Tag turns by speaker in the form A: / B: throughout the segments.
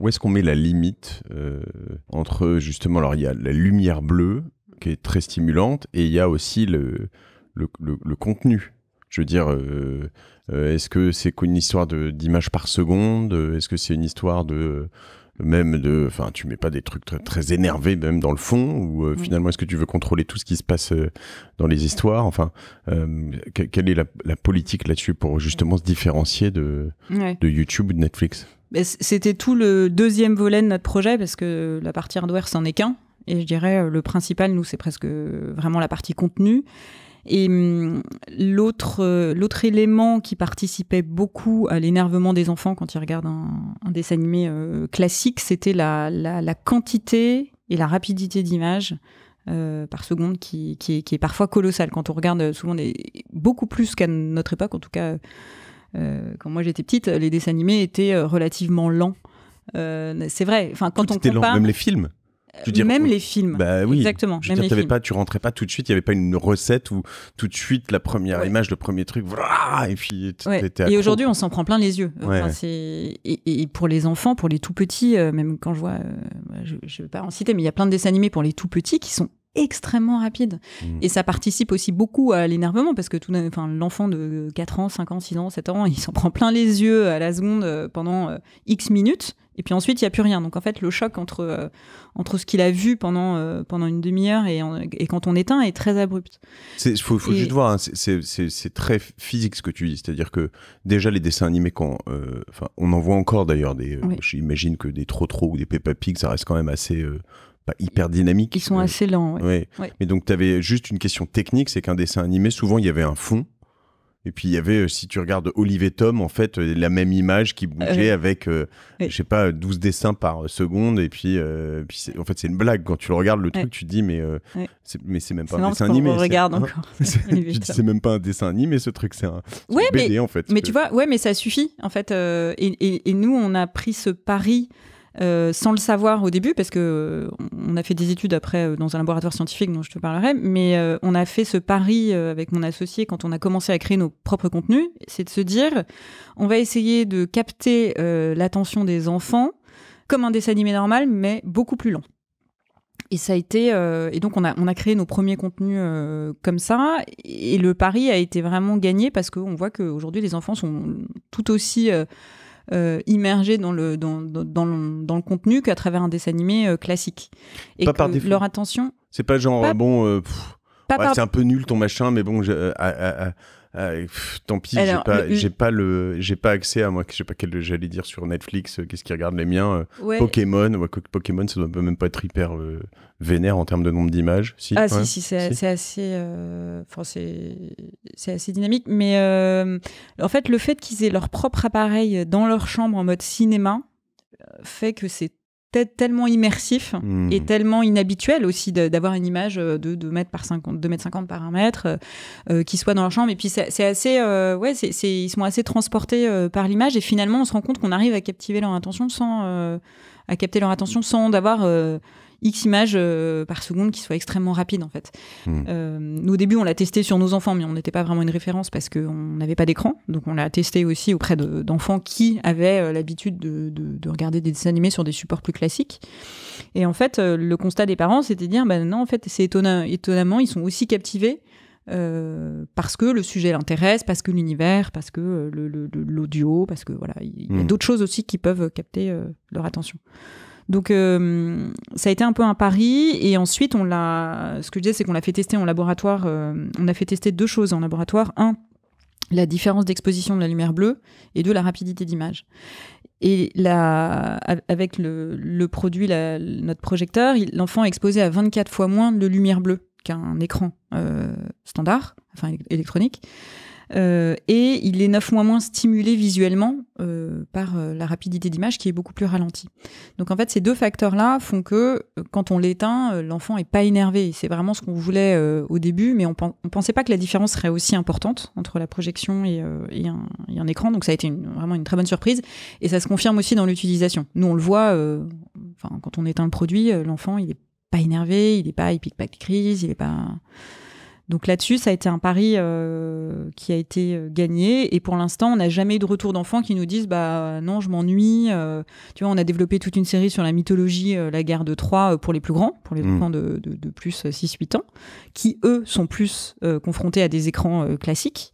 A: où est-ce qu'on met la limite euh, entre justement, alors il y a la lumière bleue qui est très stimulante et il y a aussi le, le, le, contenu. Je veux dire, euh, euh, est-ce que c'est une histoire d'images par seconde Est-ce que c'est une histoire de même de, enfin, tu mets pas des trucs très, énervés même dans le fond ou finalement est-ce que tu veux contrôler tout ce qui se passe dans les histoires Enfin, quelle est la, politique là-dessus pour justement se différencier de, de YouTube ou de Netflix
B: c'était tout le deuxième volet de notre projet parce que la partie hardware, c'en est qu'un. Et je dirais, euh, le principal, nous, c'est presque euh, vraiment la partie contenu. Et hum, l'autre, euh, l'autre élément qui participait beaucoup à l'énervement des enfants quand ils regardent un, dessin animé classique, c'était la, la, quantité et la rapidité d'image par seconde qui, qui, est, parfois colossale. Quand on regarde souvent des, beaucoup plus qu'à notre époque, en tout cas euh, quand moi j'étais petite, les dessins animés étaient euh, relativement lents. Euh, c'est vrai. Enfin, quand on compare, lent, même les films. même les films. Bah oui. Exactement. tu
A: rentrais pas tout de suite, il n'y avait pas une recette où tout de suite la première image, le premier truc, et puis Et aujourd'hui, on s'en
B: prend plein les yeux. et, pour les enfants, pour les tout petits, même quand je vois, bah, je, ne vais pas en citer, mais il y a plein de dessins animés pour les tout petits qui sont extrêmement rapide. Mm. Et ça participe aussi beaucoup à l'énervement parce que tout, enfin, l'enfant de 4 ans, 5 ans, 6 ans, 7 ans, il s'en prend plein les yeux à la seconde euh, pendant euh, X minutes. Et puis ensuite, il n'y a plus rien. Donc en fait, le choc entre, euh, entre ce qu'il a vu pendant, pendant une demi-heure et, et, quand on éteint est très abrupt.
A: Il faut, juste voir, hein, c'est très physique ce que tu dis. C'est-à-dire que déjà, les dessins animés, quand, on en voit encore d'ailleurs. des J'imagine que des Trop ou des Peppa Pig, ça reste quand même assez pas hyper dynamiques. Ils sont euh, assez lents. Mais donc, tu avais juste une question technique c'est qu'un dessin animé, souvent, il y avait un fond. Et puis il y avait, euh, si tu regardes Olivier Tom, en fait, euh, la même image qui bougeait avec, je sais pas, 12 dessins par seconde. Et puis, en fait, c'est une blague. Quand tu le regardes, le truc, tu te dis, mais, c'est, mais c'est même pas un dessin animé. regarde encore. dis, c'est même pas un dessin animé, ce truc, c'est un,
B: en fait. Mais tu vois, ouais, mais ça suffit, en fait. et, nous, on a pris ce pari euh, sans le savoir au début, parce que euh, on a fait des études après euh, dans un laboratoire scientifique dont je te parlerai, mais on a fait ce pari avec mon associé quand on a commencé à créer nos propres contenus, c'est de se dire, on va essayer de capter l'attention des enfants comme un dessin animé normal, mais beaucoup plus lent. Et ça a été, et donc on a, on a créé nos premiers contenus comme ça. Et le pari a été vraiment gagné parce qu'on voit qu'aujourd'hui les enfants sont tout aussi euh, immergés dans le, dans, le, contenu qu'à travers un dessin animé euh, classique. Et pas leur attention.
A: C'est pas genre, euh, bon, c'est un peu nul ton machin, mais bon, je, ah, tant pis, j'ai pas, j'ai pas accès à moi, je sais pas quel j'allais dire sur Netflix, euh, qu'est-ce qu'ils regardent les miens, euh, Pokémon, Pokémon, ça doit même pas être hyper euh, vénère en termes de nombre d'images, si. Ah si si, c'est
B: assez, enfin c'est assez dynamique, mais en fait le fait qu'ils aient leur propre appareil dans leur chambre en mode cinéma fait que c'est tellement immersif et hmm. tellement inhabituel aussi d'avoir une image euh, de 2 mètres par 50, 2 mètres 50 par 1 mètre euh, euh, qui soit dans leur chambre. Et puis c'est assez, ouais, c'est ils sont assez transportés par l'image et finalement on se rend compte qu'on arrive à captiver leur attention sans, à capter leur attention sans d'avoir X images euh, par seconde qui soit extrêmement rapide en fait. nous, hmm. euh, au début, on l'a testé sur nos enfants, mais on n'était pas vraiment une référence parce qu'on n'avait pas d'écran. Donc on l'a testé aussi auprès d'enfants qui avaient euh, l'habitude de, regarder des dessins animés sur des supports plus classiques. Et en fait, le constat des parents, c'était de dire, ben non, en fait, c'est étonnant, étonnamment, ils sont aussi captivés. parce que le sujet l'intéresse, parce que l'univers, parce que l'audio, le, l'audio parce que voilà, il y a hmm. d'autres choses aussi qui peuvent capter leur attention. Donc euh, ça a été un peu un pari. Et ensuite, on l'a. Ce que je disais, c'est qu'on l'a fait tester en laboratoire. Euh, on a fait tester deux choses en laboratoire. Un, la différence d'exposition de la lumière bleue, et deux, la rapidité d'image. Et avec le, produit, notre projecteur, l'enfant est exposé à 24 fois moins de lumière bleue qu'un écran euh, standard, enfin électronique. Euh, et il est neuf mois moins stimulé visuellement euh, par euh, la rapidité d'image qui est beaucoup plus ralentie. Donc en fait, ces deux facteurs-là font que quand on l'éteint, l'enfant est pas énervé. C'est vraiment ce qu'on voulait au début, mais on, ne pensait pas que la différence serait aussi importante entre la projection et, un, écran. Donc ça a été vraiment une très bonne surprise. Et ça se confirme aussi dans l'utilisation. Nous, on le voit, quand on éteint le produit, l'enfant, il est pas énervé, il n'est pas, il pique pas de crise, il n'est pas donc là-dessus, ça a été un pari euh, qui a été euh, gagné. Et pour l'instant, on n'a jamais eu de retour d'enfants qui nous disent Bah euh, non, je m'ennuie. tu vois, on a développé toute une série sur la mythologie, la guerre de Troie pour les plus grands, pour les mm. enfants de, de, de plus 6-8 ans, qui eux sont plus confrontés à des écrans classiques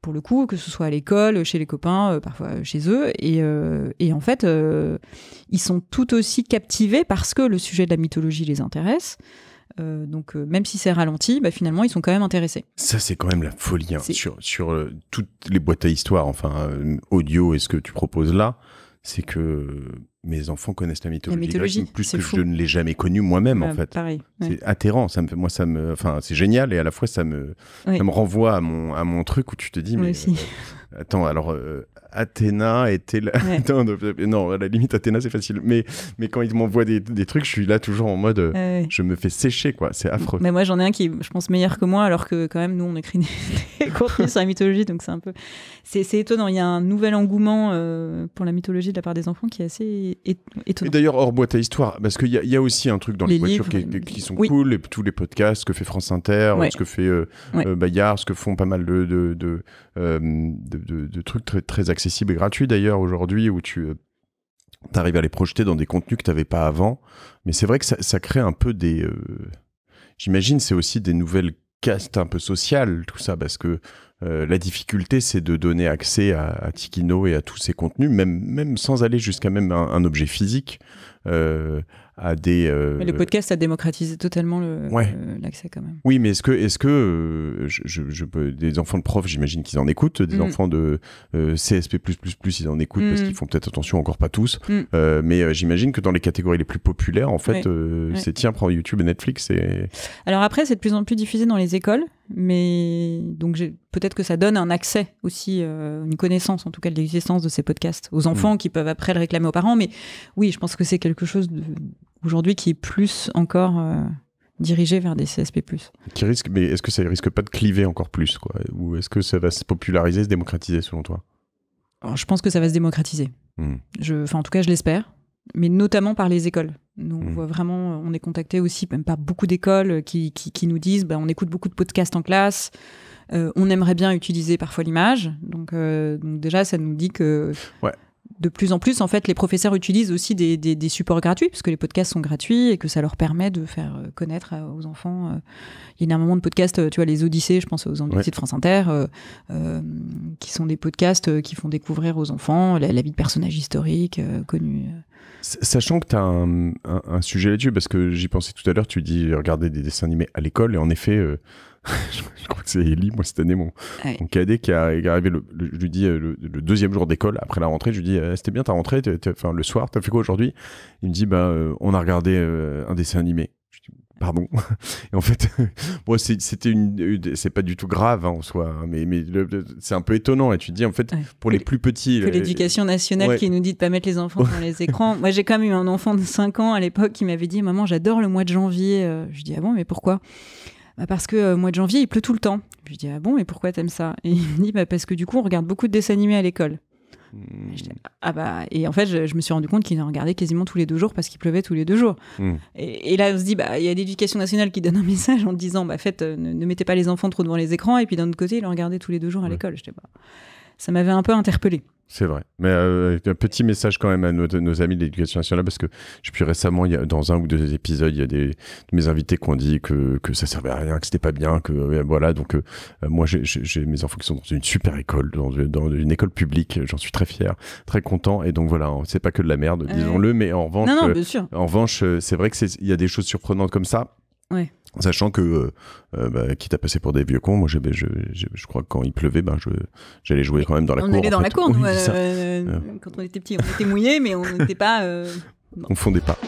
B: pour le coup, que ce soit à l'école, chez les copains, parfois chez eux. Et, en fait, ils sont tout aussi captivés parce que le sujet de la mythologie les intéresse, euh, donc euh, même si c'est ralenti, bah, finalement ils sont quand même intéressés.
A: Ça c'est quand même la folie hein. sur, euh, toutes les boîtes à histoire, enfin audio et ce que tu proposes là, c'est que mes enfants connaissent la mythologie, plus que je ne l'ai jamais connue moi-même en fait. Pareil. C'est atterrant, ça me moi ça me, enfin c'est génial et à la fois ça me, ça me renvoie à mon, à mon truc où tu te dis mais euh, attends alors euh, Athéna était là, non, à la limite Athéna c'est facile, mais mais quand ils m'envoient des, des, trucs, je suis là toujours en mode, euh, je me fais sécher quoi, c'est affreux. Mais
B: moi j'en ai un qui, je pense meilleur que moi alors que quand même nous on écrit des, des contenus sur la mythologie donc c'est un peu, c'est étonnant, il y a un nouvel engouement pour la mythologie de la part des enfants qui est assez et d'ailleurs,
A: hors boîte à histoire, parce qu'il y, a aussi un truc dans les, voitures qui, sont cool, et tous les podcasts, que fait France Inter, ce que fait euh, euh, Bayard, ce que font pas mal de, euh, trucs très, accessibles et gratuits d'ailleurs aujourd'hui, où tu arrives à les projeter dans des contenus que tu n'avais pas avant. Mais c'est vrai que ça, ça, crée un peu des... J'imagine c'est aussi des nouvelles castes un peu sociales, tout ça, parce que euh, la difficulté, c'est de donner accès à, à, Tikino et à tous ses contenus, même, même sans aller jusqu'à même un, objet physique. Euh, à des. Euh, le podcast
B: a démocratisé totalement l'accès quand même.
A: Oui, mais est-ce que, est-ce que je, des enfants de profs, j'imagine qu'ils en écoutent, des mm. enfants de CSP++, ils en écoutent parce mm. qu'ils font peut-être attention, encore pas tous, mm. mais j'imagine que dans les catégories les plus populaires, en fait, c'est tiens, prends YouTube et Netflix. Et...
B: Alors après, c'est de plus en plus diffusé dans les écoles mais donc peut-être que ça donne un accès aussi, euh, une connaissance en tout cas de l'existence de ces podcasts aux enfants mm. qui peuvent après le réclamer aux parents. Mais oui, je pense que c'est quelque chose aujourd'hui qui est plus encore euh, dirigé vers des CSP+.
A: Qui risque, mais est-ce que ça ne risque pas de cliver encore plus, quoi Ou est-ce que ça va se populariser, se démocratiser selon toi
B: Je pense que ça va se démocratiser. Mm. enfin, en tout cas, je l'espère mais notamment par les écoles. on mmh. voit vraiment, on est contacté aussi, même par beaucoup d'écoles euh, qui, qui, nous disent bah, on écoute beaucoup de podcasts en classe, euh, on aimerait bien utiliser parfois l'image. Donc, euh, donc, déjà, ça nous dit que. Ouais de plus en plus, en fait, les professeurs utilisent aussi des, supports gratuits, puisque les podcasts sont gratuits et que ça leur permet de faire euh, connaître euh, aux enfants. Euh. Il y a un moment de podcasts, tu vois, les Odyssées, je pense aux Odyssées de France Inter, qui sont des podcasts qui font découvrir aux enfants la, vie de personnages historiques connus.
A: Sachant que tu as un, un sujet là-dessus, parce que j'y pensais tout à l'heure, tu dis regarder des dessins animés à l'école, et en effet, je crois que c'est Ellie, moi, cette année, mon, mon cadet qui, est arrivé, le, je lui dis, euh, le, deuxième jour d'école, après la rentrée, je lui dis, euh, c'était bien ta rentrée, le soir, t'as fait quoi aujourd'hui Il me dit, bah, on a regardé un dessin animé. Je dis, pardon. Et en fait, moi, c'était une, c'est pas du tout grave hein, en soi, hein, mais, mais c'est un peu étonnant. Et tu te dis, en fait, pour les plus petits. l'éducation nationale qui nous
B: dit de pas mettre les enfants dans les écrans. moi, j'ai quand même eu un enfant de 5 ans à l'époque qui m'avait dit, maman, j'adore le mois de janvier. Je dis, ah bon, mais pourquoi bah, parce que euh, mois de janvier, il pleut tout le temps. Je lui dis Ah bon, et pourquoi t'aimes ça Et il me dit bah Parce que du coup, on regarde beaucoup de dessins animés à l'école. Hmm. ah bah, et en fait, je, me suis rendu compte qu'il en regardait quasiment tous les deux jours parce qu'il pleuvait tous les deux jours. Hmm. Et, là, on se dit Bah, il y a l'éducation nationale qui donne un message en disant Bah, faites, euh, ne, mettez pas les enfants trop devant les écrans. Et puis d'un autre côté, il en regardait tous les deux jours à l'école. Je sais pas bah, ça m'avait un peu interpellée.
A: C'est vrai. Mais euh, un petit message quand même à nos, amis de l'éducation nationale, parce que j'ai puis récemment, il dans un ou deux épisodes, il y a des mes invités qui ont dit que, que ça servait à rien, que c'était pas bien, que euh, voilà. Donc euh, moi, j'ai mes enfants qui sont dans une super école, dans, une école publique. J'en suis très fier, très content. Et donc voilà, c'est pas que de la merde, disons-le. Mais en revanche, en revanche, c'est vrai que il y a des choses surprenantes comme ça Sachant que, euh, euh, bah, quitte à passer pour des vieux cons, moi, je, crois que quand il pleuvait, ben, j'allais jouer quand même dans la cour. On allait dans la cour, euh,
B: quand on était petit, on était mouillés, mais on n'était pas.
A: On fondait pas.